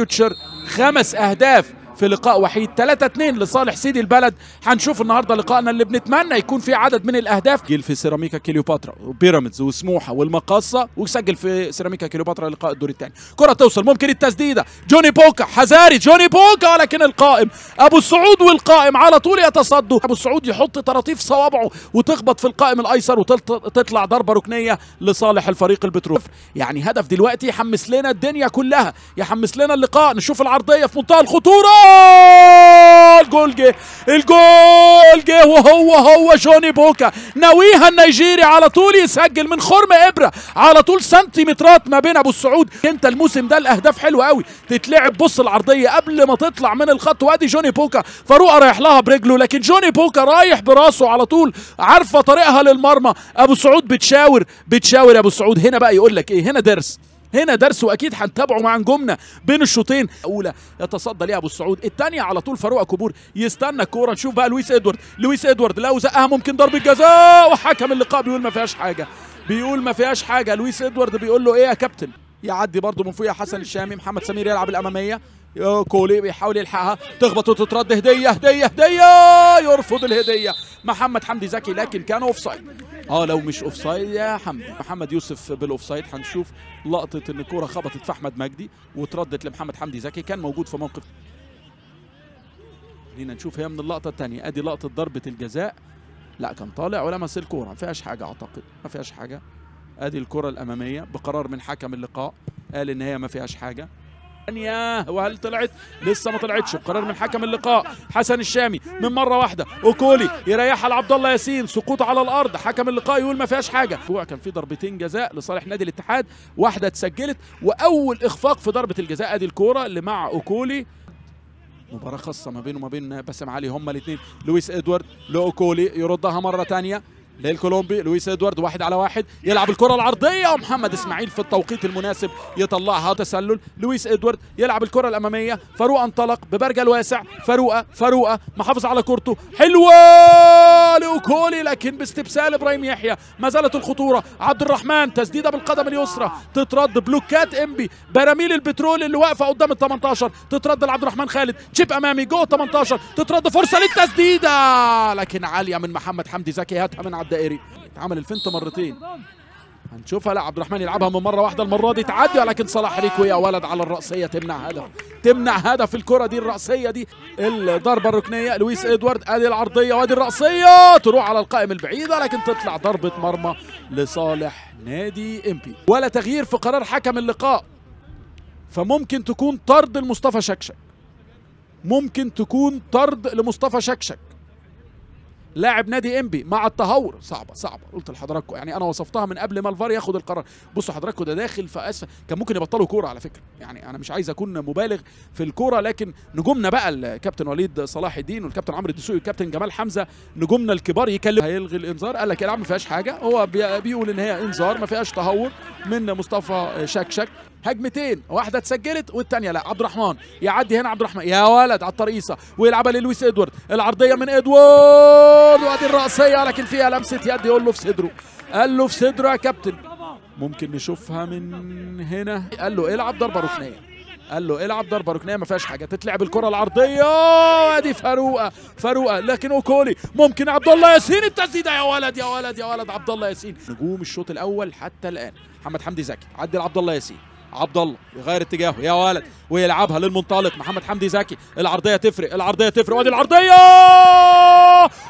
فيوتشر خمس اهداف في لقاء وحيد 3 2 لصالح سيدي البلد هنشوف النهارده لقائنا اللي بنتمنى يكون فيه عدد من الاهداف جيل في سيراميكا كليوباترا وبيراميدز وسموحه والمقاصه وسجل في سيراميكا كليوباترا لقاء الدور الثاني كره توصل ممكن التسديده جوني بوكا حزاري جوني بوكا لكن القائم ابو السعود والقائم على طول يتصدوا ابو السعود يحط طراطيف صوابعه وتخبط في القائم الايسر وتطلع ضربه ركنيه لصالح الفريق البتروف يعني هدف دلوقتي يحمس لنا الدنيا كلها يحمس لنا اللقاء نشوف العرضيه في منتهى الخطوره الجول جول جه الجول جه وهو هو جوني بوكا ناويها النيجيري على طول يسجل من خرم ابره على طول سنتيمترات ما بين ابو السعود انت الموسم ده الاهداف حلوه قوي تتلعب بص العرضيه قبل ما تطلع من الخط وادي جوني بوكا فاروقه رايح لها برجله لكن جوني بوكا رايح براسه على طول عارفه طريقها للمرمى ابو سعود بتشاور بتشاور ابو سعود هنا بقى يقول لك ايه هنا درس هنا درس واكيد هنتابعه مع نجومنا بين الشوطين الاولى يتصدى ليها ابو السعود الثانيه على طول فاروق كبور يستنى الكوره نشوف بقى لويس ادوارد لويس ادوارد لو زقها ممكن ضربه جزاء وحكم اللقاء بيقول ما فيهاش حاجه بيقول ما فيهاش حاجه لويس ادوارد بيقول له ايه يا كابتن يعدي برضه من فوقها حسن الشامي محمد سمير يلعب الاماميه كولي بيحاول يلحقها تخبط وتترد هديه هديه هديه يرفض الهديه محمد حمدي زكي لكن كان اوف سايد اه لو مش اوف سايد يا حمدي محمد يوسف بالاوف سايد هنشوف لقطه ان الكوره خبطت في احمد مجدي واتردت لمحمد حمدي زكي كان موجود في موقف خلينا نشوف هي من اللقطه الثانيه ادي لقطه ضربه الجزاء لا كان طالع ولمس الكوره ما فيهاش حاجه اعتقد ما فيهاش حاجه ادي الكره الاماميه بقرار من حكم اللقاء قال ان هي ما فيهاش حاجه ثانية وهل طلعت؟ لسه ما طلعتش قرار من حكم اللقاء حسن الشامي من مرة واحدة أوكولي يريحها لعبد الله ياسين سقوط على الأرض حكم اللقاء يقول ما فيهاش حاجة كان في ضربتين جزاء لصالح نادي الاتحاد واحدة اتسجلت وأول إخفاق في ضربة الجزاء أدي الكورة اللي مع أوكولي مباراة خاصة ما بينه وما بين باسم علي هما الاثنين لويس ادوارد لأوكولي يردها مرة ثانية للكولومبي لويس ادوارد واحد على واحد يلعب الكره العرضيه ومحمد اسماعيل في التوقيت المناسب يطلعها تسلل لويس ادوارد يلعب الكره الاماميه فاروق انطلق ببرجل واسع فاروق فاروق محافظ على كورته حلوه لوكولي لكن باستبسال ابراهيم يحيى ما زالت الخطوره عبد الرحمن تسديده بالقدم اليسرى تترد بلوكات امبي براميل البترول اللي واقفه قدام ال 18 تترد لعبد الرحمن خالد تشيب امامي جوه 18 تترد فرصه للتسديده لكن عاليه من محمد حمدي زكي هاتها من عبد الدائري اتعمل الفنت مرتين هنشوفها لا عبد الرحمن يلعبها من مره واحده المره دي تعدي ولكن صلاح ريكو يا ولد على الراسيه تمنع هدف تمنع هدف الكره دي الراسيه دي الضربه الركنيه لويس ادوارد ادي العرضيه وادي الراسيه تروح على القائم البعيد ولكن تطلع ضربه مرمى لصالح نادي امبي ولا تغيير في قرار حكم اللقاء فممكن تكون طرد لمصطفى شكشك ممكن تكون طرد لمصطفى شكشك لاعب نادي انبي مع التهور صعبه صعبه قلت لحضراتكم يعني انا وصفتها من قبل ما الفار ياخد القرار بصوا حضراتكم ده داخل في اسفل كان ممكن يبطلوا كوره على فكره يعني انا مش عايز اكون مبالغ في الكوره لكن نجومنا بقى الكابتن وليد صلاح الدين والكابتن عمرو الدسوقي والكابتن جمال حمزه نجومنا الكبار يكلم هيلغي الانذار قال لك العب ما فيهاش حاجه هو بيقول ان هي انذار ما فيهاش تهور من مصطفى شكشك هجمتين واحده اتسجلت والثانيه لا عبد الرحمن يعدي هنا عبد الرحمن يا ولد على الترقيصه ويلعبها للويس ادوارد العرضيه من ادوارد وادي الراسيه لكن فيها لمسه يد يقول له في صدره قال له في صدره يا كابتن ممكن نشوفها من هنا قال له العب ضربه ركنيه قال له العب ضربه ركنيه ما فيهاش حاجه تتلعب الكره العرضيه ادي فاروقه فاروقه لكن اوكولي ممكن عبد الله ياسين التسديده يا ولد يا ولد يا ولد عبد الله ياسين نجوم الشوط الاول حتى الان محمد حمدي زكي عدي عبد الله ياسين عبد الله يغير اتجاهه يا ولد ويلعبها للمنطلق محمد حمدي زكي العرضيه تفرق العرضيه تفرق وادي العرضيه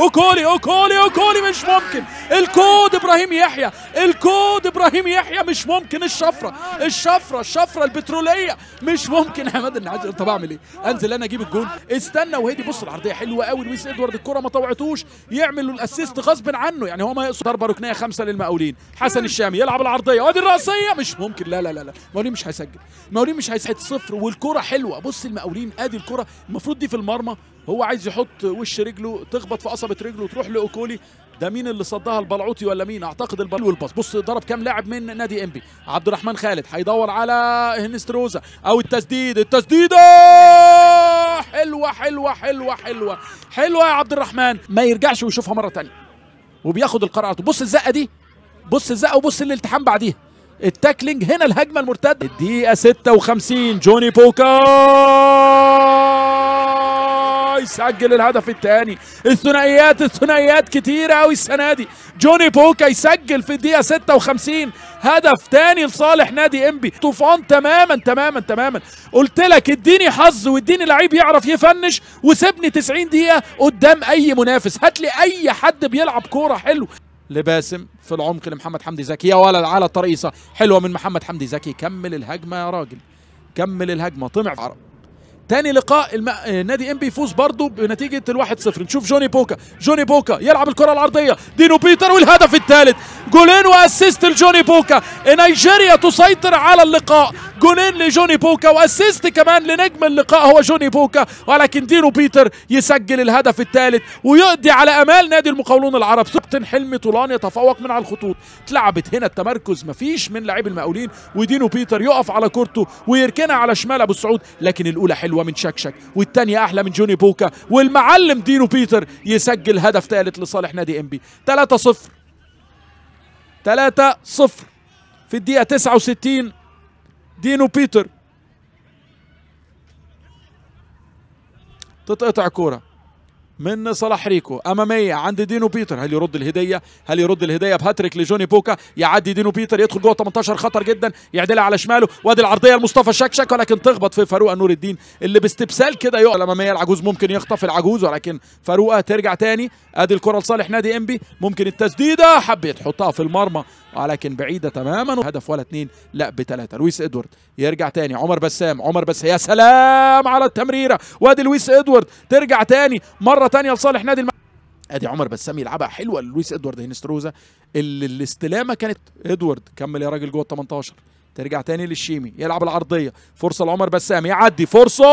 اوكولي اوكولي اوكولي مش ممكن الكود ابراهيم يحيى الكود ابراهيم يحيى مش ممكن الشفره الشفره الشفره البتروليه مش ممكن عماد النعاس طب اعمل ايه انزل انا اجيب الجون استنى وهدي بص العرضيه حلوه قوي لويس ادوارد الكره ما طوعتوش يعمل له الاسيست غصب عنه يعني هو ما يقصد ضربه ركنيه خمسه للمقاولين حسن الشامي يلعب العرضيه وادي الراسيه مش ممكن لا لا لا, لا. مقاولين مش هيسجل مقاولين مش هيسجل صفر والكرة حلوة بص المقاولين ادي الكرة المفروض دي في المرمى هو عايز يحط وش رجله تخبط في قصبة رجله وتروح لأوكولي ده مين اللي صدها البلعوطي ولا مين اعتقد البلعوطي والباص بص ضرب كام لاعب من نادي انبي عبد الرحمن خالد هيدور على هنستروزا او التسديد التسديده حلوه حلوه حلوه حلوه حلوه يا عبد الرحمن ما يرجعش ويشوفها مره ثانيه وبياخد القرارات بص الزقه دي بص الزقه وبص الالتحام بعديها التاكلينج هنا الهجمه المرتده الدقيقه 56 جوني بوكا يسجل الهدف الثاني الثنائيات الثنائيات كتيرة قوي السنة دي جوني بوكا يسجل في الدقيقة 56 هدف ثاني لصالح نادي انبي طوفان تماما تماما تماما قلت لك اديني حظ واديني لعيب يعرف يفنش وسيبني 90 دقيقة قدام اي منافس هات لي اي حد بيلعب كورة حلو لباسم في العمق لمحمد حمدي زكي يا ولد على الترقيصه حلوه من محمد حمدي زكي كمل الهجمه يا راجل كمل الهجمه طمع في عرب تاني لقاء الم... آه، نادي ام بيفوز برضه بنتيجه الواحد صفر نشوف جوني بوكا جوني بوكا يلعب الكره العرضيه دينو بيتر والهدف الثالث جولين واسيست لجوني بوكا نيجيريا تسيطر على اللقاء جولين لجوني بوكا واسيست كمان لنجم اللقاء هو جوني بوكا ولكن ديرو بيتر يسجل الهدف الثالث ويقضي على امال نادي المقاولون العرب كابتن حلمي طولان يتفوق من على الخطوط اتلعبت هنا التمركز مفيش من لاعبي المقاولين ودينو بيتر يقف على كورته ويركنها على شمال ابو السعود لكن الاولى حلوه من شكشك والثانيه احلى من جوني بوكا والمعلم دينو بيتر يسجل هدف ثالث لصالح نادي انبي 3 0 3 صفر في الدقيقة 69 دينو بيتر تتقطع كورة من صلاح ريكو اماميه عند دينو بيتر هل يرد الهديه هل يرد الهديه بهاتريك لجوني بوكا يعدي دينو بيتر يدخل جوه 18 خطر جدا يعدلها على شماله وادي العرضيه لمصطفى شكشك ولكن تخبط في فاروق نور الدين اللي باستبسال كده يقع الاماميه العجوز ممكن يخطف العجوز ولكن فاروقه ترجع تاني ادي الكره لصالح نادي انبي ممكن التسديده حبيت حطها في المرمى ولكن بعيده تماما هدف ولا اثنين لا بثلاثه لويس ادوارد يرجع تاني عمر بسام عمر بس يا سلام على التمريره وادي لويس ادوارد ترجع تاني مره تانيه لصالح نادي الم... ادي عمر بسام يلعبها حلوه لويس ادوارد هينستروزا اللي الاستلامه كانت ادوارد كمل يا راجل جوه ال 18 ترجع تاني للشيمي يلعب العرضيه فرصه لعمر بسام يعدي فرصه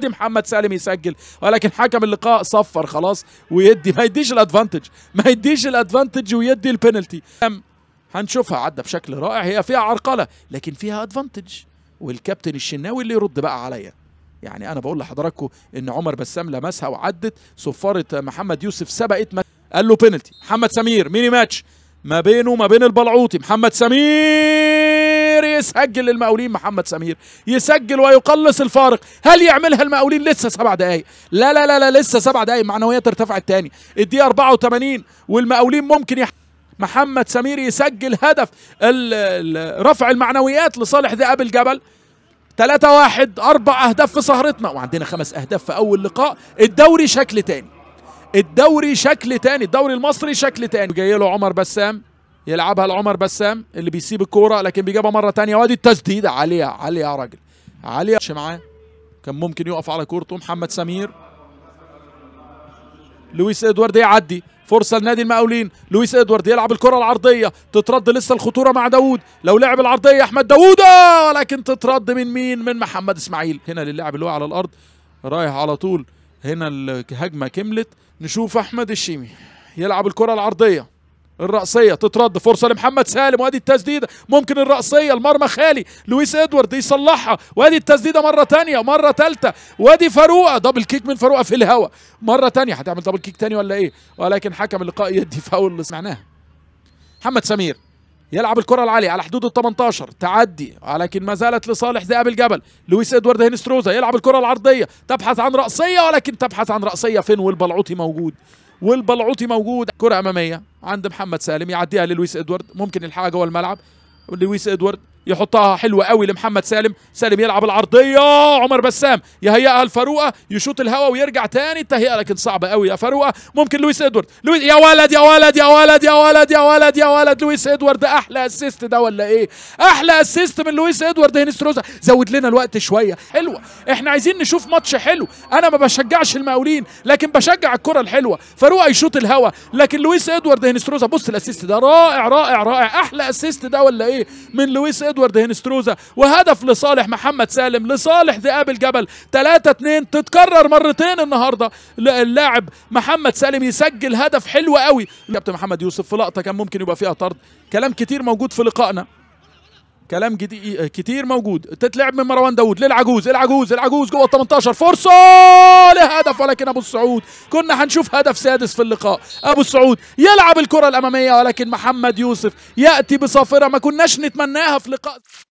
دي محمد سالم يسجل ولكن حكم اللقاء صفر خلاص ويدي ما يديش الادفانتج ما يديش الادفانتج ويدي البينالتي هنشوفها عدى بشكل رائع هي فيها عرقله لكن فيها ادفانتج والكابتن الشناوي اللي يرد بقى عليا يعني انا بقول لحضراتكم ان عمر بسام لمسها وعدت صفاره محمد يوسف سبقت قال له بينالتي محمد سمير ميني ماتش ما بينه وما بين البلعوطي محمد سمير يسجل للمقاولين محمد سمير يسجل ويقلص الفارق هل يعملها المقاولين لسه سبع دقايق لا لا لا, لا لسه سبع دقايق معنويات ارتفعت تاني الدقيقه 84 والمقاولين ممكن يح... محمد سمير يسجل هدف رفع المعنويات لصالح ذئاب الجبل 3 1 اربع اهداف في سهرتنا وعندنا خمس اهداف في اول لقاء الدوري شكل تاني الدوري شكل تاني الدوري المصري شكل تاني جاي له عمر بسام يلعبها لعمر بسام اللي بيسيب الكوره لكن بيجيبها مره تانية وادي التسديده عاليه عاليه يا راجل عاليه معاه كان ممكن يقف على كورته محمد سمير لويس ادوارد يعدي فرصه لنادي المقاولين لويس ادوارد يلعب الكره العرضيه تترد لسه الخطوره مع داوود لو لعب العرضيه احمد داوود آه، لكن تترد من مين من محمد اسماعيل هنا للاعب اللي هو على الارض رايح على طول هنا الهجمه كملت نشوف احمد الشيمي يلعب الكره العرضيه الرأسية تترد فرصة لمحمد سالم وادي التسديدة ممكن الرأسية المرمى خالي لويس ادوارد يصلحها وادي التسديدة مرة تانية مرة تالتة وادي فاروقة دبل كيك من فاروقة في الهواء مرة تانية هتعمل دبل كيك تاني ولا ايه ولكن حكم اللقاء يدي فاول اللي سمعناها محمد سمير يلعب الكرة العالية على حدود ال 18 تعدي ولكن ما زالت لصالح ذئاب الجبل لويس ادوارد هينستروزا يلعب الكرة العرضية تبحث عن رأسية ولكن تبحث عن رأسية فين والبلعوطي موجود والبلعوطي موجود كرة أمامية عند محمد سالم يعديها للويس إدوارد ممكن يلحقها جوه الملعب لويس إدوارد يحطها حلوه قوي لمحمد سالم سالم يلعب العرضيه عمر بسام يهيئها الفاروقه يشوط الهوا ويرجع تاني التهيئه لكن صعبه قوي يا فاروقه ممكن لويس ادوارد لويس يا ولد يا ولد يا ولد يا ولد يا ولد يا ولد لويس ادوارد احلى اسيست ده ولا ايه احلى اسيست من لويس ادوارد هينستروزا زود لنا الوقت شويه حلوه احنا عايزين نشوف ماتش حلو انا ما بشجعش المقاولين لكن بشجع الكره الحلوه فاروقه يشوط الهوا لكن لويس ادوارد هينستروزا بص الاسيست ده رائع رائع رائع احلى اسيست ده ولا ايه من لويس ادوارد هينستروزا وهدف لصالح محمد سالم لصالح ذئاب الجبل 3 2 تتكرر مرتين النهارده اللاعب محمد سالم يسجل هدف حلو قوي كابتن محمد يوسف في لقطه كان ممكن يبقى فيها طرد كلام كتير موجود في لقائنا كلام كتير موجود تتلعب من مروان داوود للعجوز العجوز العجوز جوه ال 18 فرصه لهدف ولكن ابو السعود كنا هنشوف هدف سادس في اللقاء ابو السعود يلعب الكره الاماميه ولكن محمد يوسف ياتي بصافره ما كناش نتمناها في لقاء